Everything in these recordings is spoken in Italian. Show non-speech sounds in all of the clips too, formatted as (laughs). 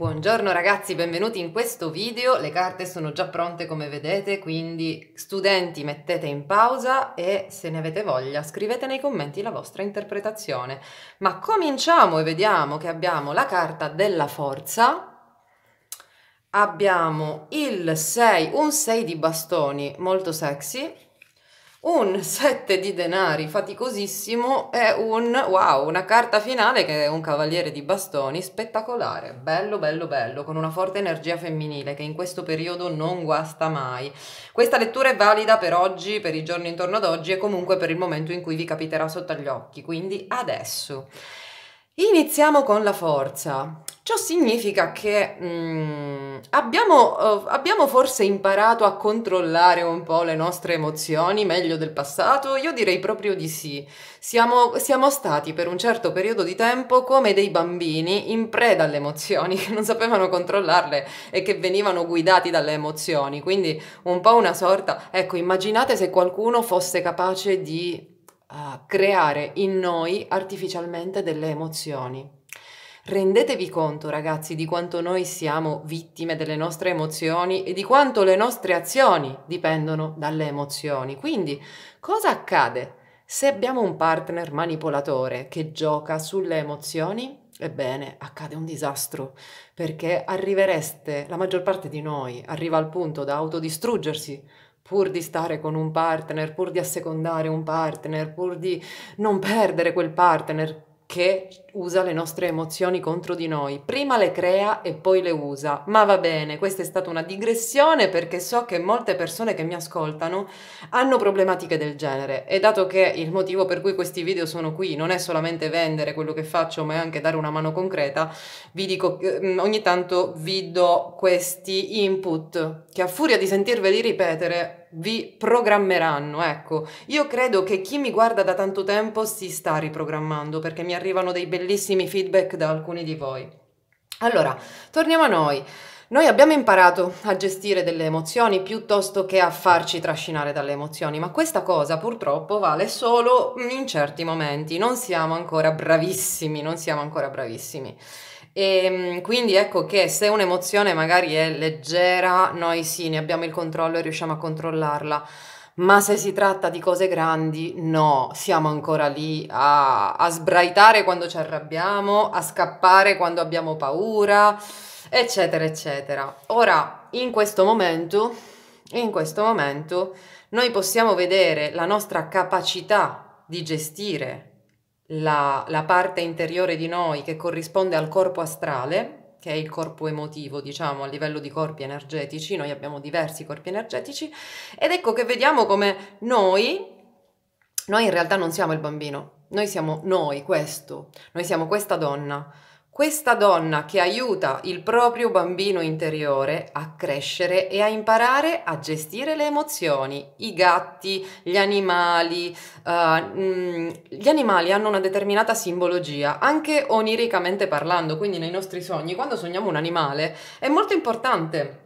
Buongiorno ragazzi, benvenuti in questo video. Le carte sono già pronte come vedete, quindi studenti mettete in pausa e se ne avete voglia scrivete nei commenti la vostra interpretazione. Ma cominciamo e vediamo che abbiamo la carta della forza, abbiamo il 6, un 6 di bastoni molto sexy, un 7 di denari faticosissimo è un wow, una carta finale che è un cavaliere di bastoni spettacolare, bello bello bello, con una forte energia femminile che in questo periodo non guasta mai. Questa lettura è valida per oggi, per i giorni intorno ad oggi e comunque per il momento in cui vi capiterà sotto gli occhi, quindi adesso. Iniziamo con la forza. Ciò significa che mm, abbiamo, uh, abbiamo, forse imparato a controllare un po' le nostre emozioni meglio del passato? Io direi proprio di sì. Siamo, siamo stati per un certo periodo di tempo come dei bambini in preda alle emozioni, (laughs) che non sapevano controllarle e che venivano guidati dalle emozioni. Quindi un po' una sorta... Ecco, immaginate se qualcuno fosse capace di uh, creare in noi artificialmente delle emozioni. Rendetevi conto, ragazzi, di quanto noi siamo vittime delle nostre emozioni e di quanto le nostre azioni dipendono dalle emozioni. Quindi, cosa accade se abbiamo un partner manipolatore che gioca sulle emozioni? Ebbene, accade un disastro, perché arrivereste, la maggior parte di noi arriva al punto da autodistruggersi pur di stare con un partner, pur di assecondare un partner, pur di non perdere quel partner che usa le nostre emozioni contro di noi. Prima le crea e poi le usa. Ma va bene, questa è stata una digressione perché so che molte persone che mi ascoltano hanno problematiche del genere e dato che il motivo per cui questi video sono qui non è solamente vendere quello che faccio, ma è anche dare una mano concreta, vi dico ehm, ogni tanto vi do questi input che a furia di sentirveli ripetere vi programmeranno, ecco. Io credo che chi mi guarda da tanto tempo si sta riprogrammando perché mi arrivano dei bellissimi bellissimi feedback da alcuni di voi. Allora, torniamo a noi. Noi abbiamo imparato a gestire delle emozioni piuttosto che a farci trascinare dalle emozioni, ma questa cosa purtroppo vale solo in certi momenti. Non siamo ancora bravissimi, non siamo ancora bravissimi. E ehm, quindi ecco che se un'emozione magari è leggera, noi sì, ne abbiamo il controllo e riusciamo a controllarla ma se si tratta di cose grandi, no, siamo ancora lì a, a sbraitare quando ci arrabbiamo, a scappare quando abbiamo paura, eccetera, eccetera. Ora, in questo momento, in questo momento, noi possiamo vedere la nostra capacità di gestire la, la parte interiore di noi che corrisponde al corpo astrale che è il corpo emotivo, diciamo, a livello di corpi energetici, noi abbiamo diversi corpi energetici, ed ecco che vediamo come noi, noi in realtà non siamo il bambino, noi siamo noi, questo, noi siamo questa donna questa donna che aiuta il proprio bambino interiore a crescere e a imparare a gestire le emozioni, i gatti, gli animali. Uh, gli animali hanno una determinata simbologia, anche oniricamente parlando, quindi nei nostri sogni, quando sogniamo un animale, è molto importante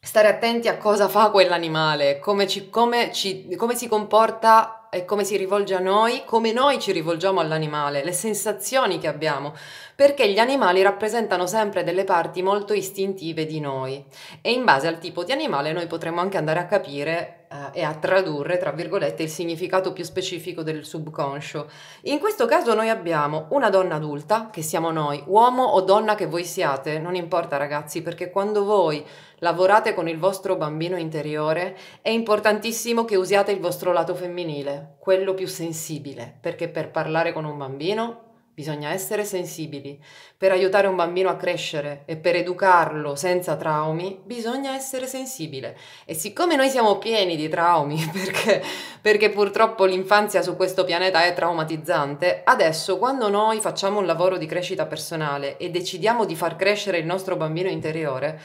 stare attenti a cosa fa quell'animale, come, ci, come, ci, come si comporta e come si rivolge a noi, come noi ci rivolgiamo all'animale, le sensazioni che abbiamo perché gli animali rappresentano sempre delle parti molto istintive di noi e in base al tipo di animale noi potremmo anche andare a capire eh, e a tradurre, tra virgolette, il significato più specifico del subconscio. In questo caso noi abbiamo una donna adulta, che siamo noi, uomo o donna che voi siate, non importa ragazzi, perché quando voi lavorate con il vostro bambino interiore, è importantissimo che usiate il vostro lato femminile, quello più sensibile, perché per parlare con un bambino Bisogna essere sensibili. Per aiutare un bambino a crescere e per educarlo senza traumi, bisogna essere sensibile. E siccome noi siamo pieni di traumi, (laughs) perché, perché purtroppo l'infanzia su questo pianeta è traumatizzante, adesso quando noi facciamo un lavoro di crescita personale e decidiamo di far crescere il nostro bambino interiore,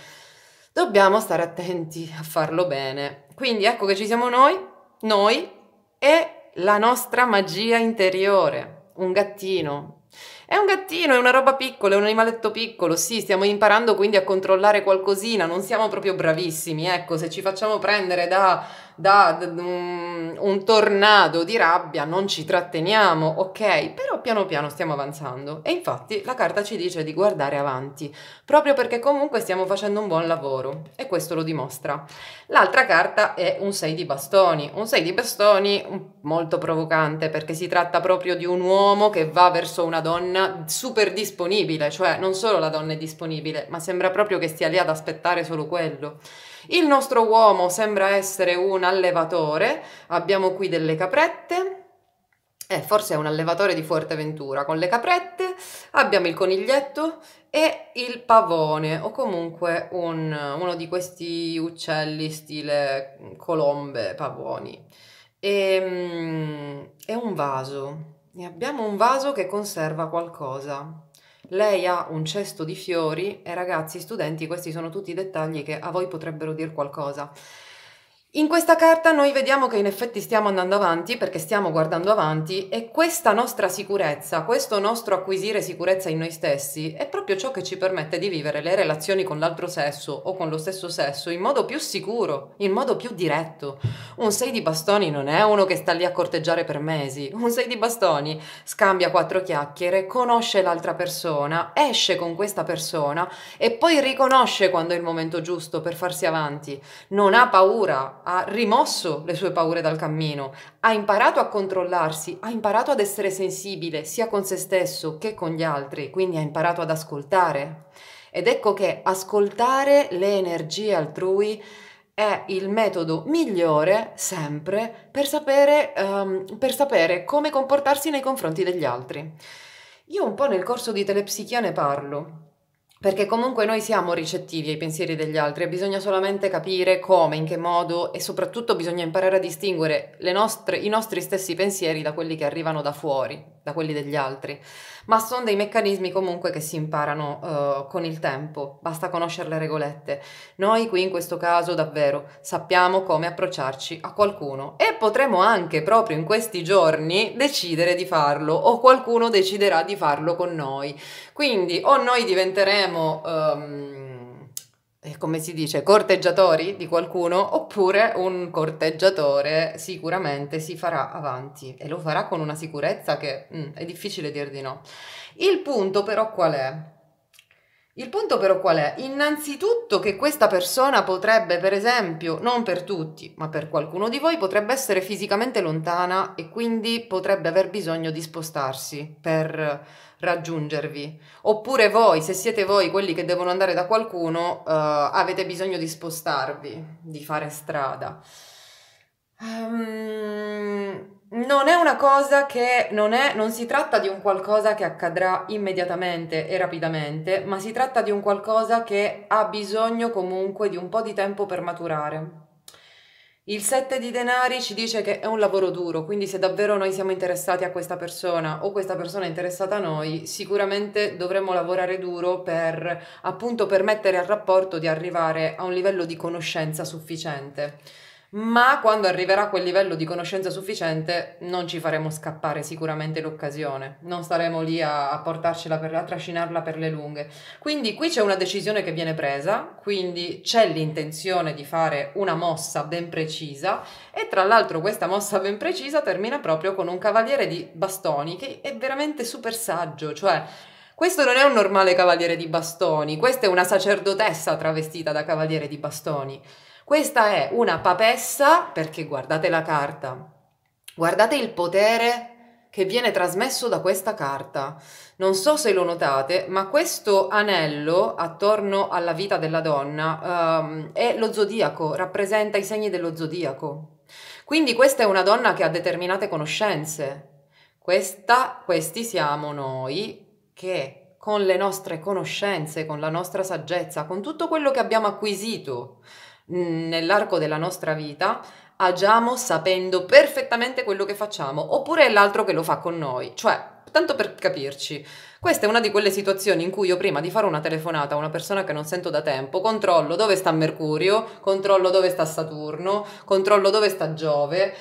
dobbiamo stare attenti a farlo bene. Quindi ecco che ci siamo noi, noi e la nostra magia interiore. Un gattino, è un gattino, è una roba piccola, è un animaletto piccolo, sì, stiamo imparando quindi a controllare qualcosina, non siamo proprio bravissimi, ecco, se ci facciamo prendere da da, un, mm, un tornado di rabbia, non ci tratteniamo, ok? Però piano piano stiamo avanzando e infatti la carta ci dice di guardare avanti, proprio perché comunque stiamo facendo un buon lavoro e questo lo dimostra. L'altra carta è un 6 di bastoni, un 6 di bastoni mm, molto provocante perché si tratta proprio di un uomo che va verso una donna super disponibile, cioè non solo la donna è disponibile, ma sembra proprio che stia lì ad aspettare solo quello. Il nostro uomo sembra essere un allevatore, abbiamo qui delle caprette, eh, forse è un allevatore di Fuerteventura, con le caprette, abbiamo il coniglietto e il pavone o comunque un, uno di questi uccelli stile colombe, pavoni. E, ehm, è un vaso, e abbiamo un vaso che conserva qualcosa lei ha un cesto di fiori e ragazzi, studenti, questi sono tutti dettagli che a voi potrebbero dire qualcosa. In questa carta noi vediamo che in effetti stiamo andando avanti perché stiamo guardando avanti e questa nostra sicurezza, questo nostro acquisire sicurezza in noi stessi è proprio ciò che ci permette di vivere le relazioni con l'altro sesso o con lo stesso sesso in modo più sicuro, in modo più diretto. Un 6 di bastoni non è uno che sta lì a corteggiare per mesi, un 6 di bastoni scambia quattro chiacchiere, conosce l'altra persona, esce con questa persona e poi riconosce quando è il momento giusto per farsi avanti, non ha paura ha rimosso le sue paure dal cammino, ha imparato a controllarsi, ha imparato ad essere sensibile sia con se stesso che con gli altri, quindi ha imparato ad ascoltare. Ed ecco che ascoltare le energie altrui è il metodo migliore sempre per sapere, um, per sapere come comportarsi nei confronti degli altri. Io un po' nel corso di telepsichia ne parlo. Perché comunque noi siamo ricettivi ai pensieri degli altri e bisogna solamente capire come, in che modo e soprattutto bisogna imparare a distinguere nostre, i nostri stessi pensieri da quelli che arrivano da fuori, da quelli degli altri, ma sono dei meccanismi comunque che si imparano uh, con il tempo, basta conoscere le regolette. Noi qui in questo caso davvero sappiamo come approcciarci a qualcuno e potremo anche proprio in questi giorni decidere di farlo o qualcuno deciderà di farlo con noi. Quindi o noi diventeremo... Um, eh, come si dice, corteggiatori di qualcuno, oppure un corteggiatore sicuramente si farà avanti e lo farà con una sicurezza che mm, è difficile dir di no. Il punto però qual è? Il punto però qual è? Innanzitutto che questa persona potrebbe, per esempio, non per tutti, ma per qualcuno di voi, potrebbe essere fisicamente lontana e quindi potrebbe aver bisogno di spostarsi per raggiungervi. Oppure voi, se siete voi quelli che devono andare da qualcuno, eh, avete bisogno di spostarvi, di fare strada. Um, non è una cosa che non è, non si tratta di un qualcosa che accadrà immediatamente e rapidamente, ma si tratta di un qualcosa che ha bisogno comunque di un po' di tempo per maturare. Il 7 di denari ci dice che è un lavoro duro, quindi se davvero noi siamo interessati a questa persona o questa persona è interessata a noi, sicuramente dovremmo lavorare duro per appunto permettere al rapporto di arrivare a un livello di conoscenza sufficiente ma quando arriverà a quel livello di conoscenza sufficiente non ci faremo scappare sicuramente l'occasione, non staremo lì a, a portarcela per, a trascinarla per le lunghe. Quindi qui c'è una decisione che viene presa, quindi c'è l'intenzione di fare una mossa ben precisa e tra l'altro questa mossa ben precisa termina proprio con un cavaliere di bastoni che è veramente super saggio, cioè questo non è un normale cavaliere di bastoni, questa è una sacerdotessa travestita da cavaliere di bastoni. Questa è una papessa, perché guardate la carta, guardate il potere che viene trasmesso da questa carta. Non so se lo notate, ma questo anello attorno alla vita della donna um, è lo zodiaco, rappresenta i segni dello zodiaco. Quindi questa è una donna che ha determinate conoscenze. Questa, questi siamo noi, che con le nostre conoscenze, con la nostra saggezza, con tutto quello che abbiamo acquisito mm, nell'arco della nostra vita, agiamo sapendo perfettamente quello che facciamo, oppure è l'altro che lo fa con noi. Cioè, tanto per capirci, questa è una di quelle situazioni in cui io prima di fare una telefonata a una persona che non sento da tempo, controllo dove sta Mercurio, controllo dove sta Saturno, controllo dove sta Giove,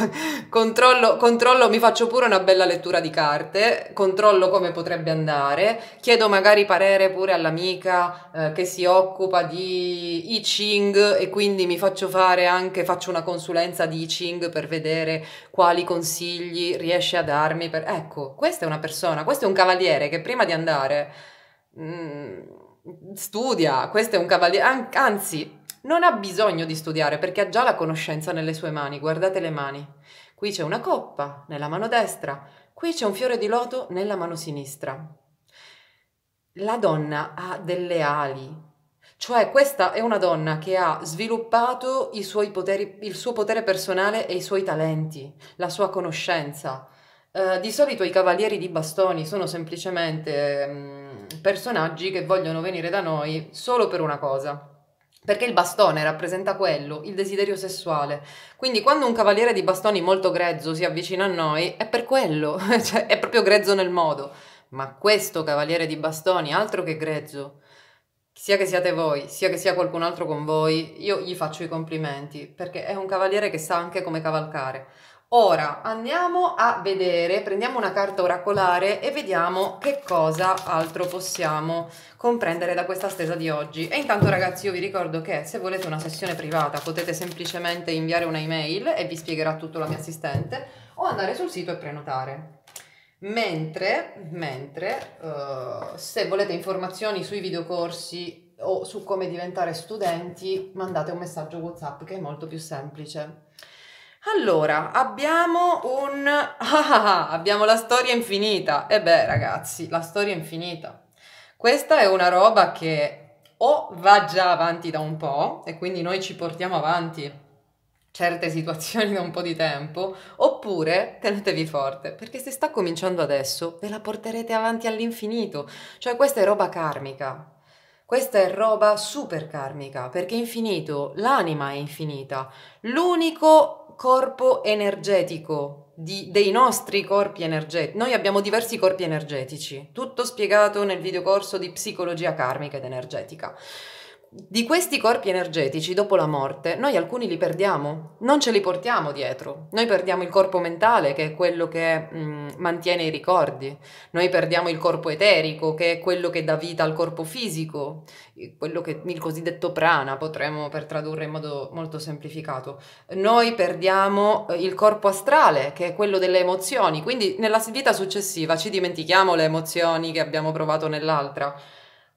(laughs) controllo, controllo, mi faccio pure una bella lettura di carte, controllo come potrebbe andare, chiedo magari parere pure all'amica eh, che si occupa di I Ching e quindi mi faccio fare anche, faccio una consulenza di I Ching per vedere quali consigli riesce a darmi. Per... Ecco, questa è una persona, questo è un cavaliere che prima di andare mh, mm, studia, questo è un cavaliere, an- anzi non ha bisogno di studiare perché ha già la conoscenza nelle sue mani, guardate le mani. Qui c'è una coppa nella mano destra, qui c'è un fiore di loto nella mano sinistra. La donna ha delle ali, cioè questa è una donna che ha sviluppato poteri, il suo potere personale e i suoi talenti, la sua conoscenza, eh, di solito i cavalieri di bastoni sono semplicemente um, personaggi che vogliono venire da noi solo per una cosa. Perché il bastone rappresenta quello, il desiderio sessuale. Quindi quando un cavaliere di bastoni molto grezzo si avvicina a noi, è per quello, (laughs) cioè, è proprio grezzo nel modo. Ma questo cavaliere di bastoni, altro che grezzo, sia che siate voi, sia che sia qualcun altro con voi, io gli faccio i complimenti, perché è un cavaliere che sa anche come cavalcare. Ora andiamo a vedere, prendiamo una carta oracolare e vediamo che cosa altro possiamo comprendere da questa stesa di oggi. E intanto ragazzi io vi ricordo che se volete una sessione privata potete semplicemente inviare un'email e vi spiegherà tutto la mia assistente o andare sul sito e prenotare. Mentre, mentre uh, se volete informazioni sui videocorsi o su come diventare studenti mandate un messaggio WhatsApp che è molto più semplice. Allora, abbiamo un... (laughs) Ah, ah, ah, abbiamo la storia infinita. E beh, ragazzi, la storia infinita. Questa è una roba che o va già avanti da un po' e quindi noi ci portiamo avanti certe situazioni da un po' di tempo, oppure tenetevi forte, perché se sta cominciando adesso ve la porterete avanti all'infinito. Cioè questa è roba karmica. Questa è roba super karmica, perché infinito, l'anima è infinita. L'unico corpo energetico, di, dei nostri corpi energetici. Noi abbiamo diversi corpi energetici, tutto spiegato nel videocorso di psicologia karmica ed energetica di questi corpi energetici dopo la morte, noi alcuni li perdiamo, non ce li portiamo dietro. Noi perdiamo il corpo mentale, che è quello che mh, mm, mantiene i ricordi, noi perdiamo il corpo eterico, che è quello che dà vita al corpo fisico, quello che il cosiddetto prana potremmo per tradurre in modo molto semplificato. Noi perdiamo eh, il corpo astrale, che è quello delle emozioni, quindi nella vita successiva ci dimentichiamo le emozioni che abbiamo provato nell'altra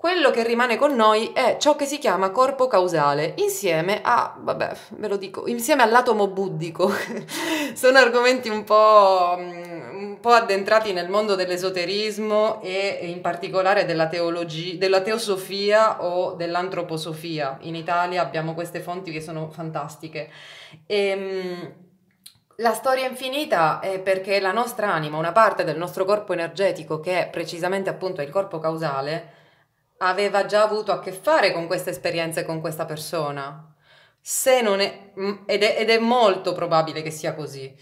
quello che rimane con noi è ciò che si chiama corpo causale, insieme a, vabbè, ve lo dico, insieme all'atomo buddico. (laughs) Sono argomenti un po', mm, un po', addentrati nel mondo dell'esoterismo e in particolare della, teologia, della teosofia o dell'antroposofia. In Italia abbiamo queste fonti che sono fantastiche. E, ehm, la storia infinita è perché la nostra anima, una parte del nostro corpo energetico che è precisamente appunto il corpo causale, aveva già avuto a che fare con queste esperienze con questa persona. Se non è, mm, ed, è, ed è molto probabile che sia così.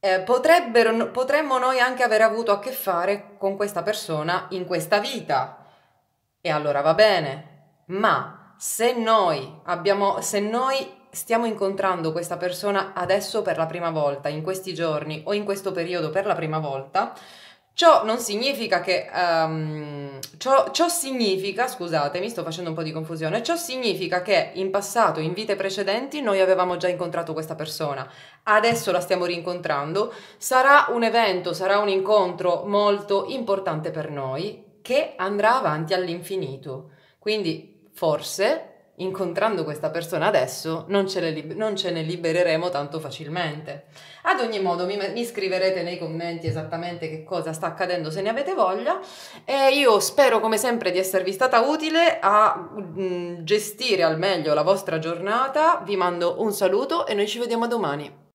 Eh, potremmo noi anche aver avuto a che fare con questa persona in questa vita. E allora va bene, ma se noi, abbiamo, se noi stiamo incontrando questa persona adesso per la prima volta, in questi giorni o in questo periodo per la prima volta, Ciò non significa che... Um, ciò, ciò, significa, scusatemi, sto facendo un po' di confusione, ciò significa che in passato, in vite precedenti, noi avevamo già incontrato questa persona, adesso la stiamo rincontrando, sarà un evento, sarà un incontro molto importante per noi che andrà avanti all'infinito. Quindi forse incontrando questa persona adesso non ce, li- non ce, ne libereremo tanto facilmente. Ad ogni modo mi, mi, scriverete nei commenti esattamente che cosa sta accadendo se ne avete voglia e io spero come sempre di esservi stata utile a mm, gestire al meglio la vostra giornata, vi mando un saluto e noi ci vediamo domani.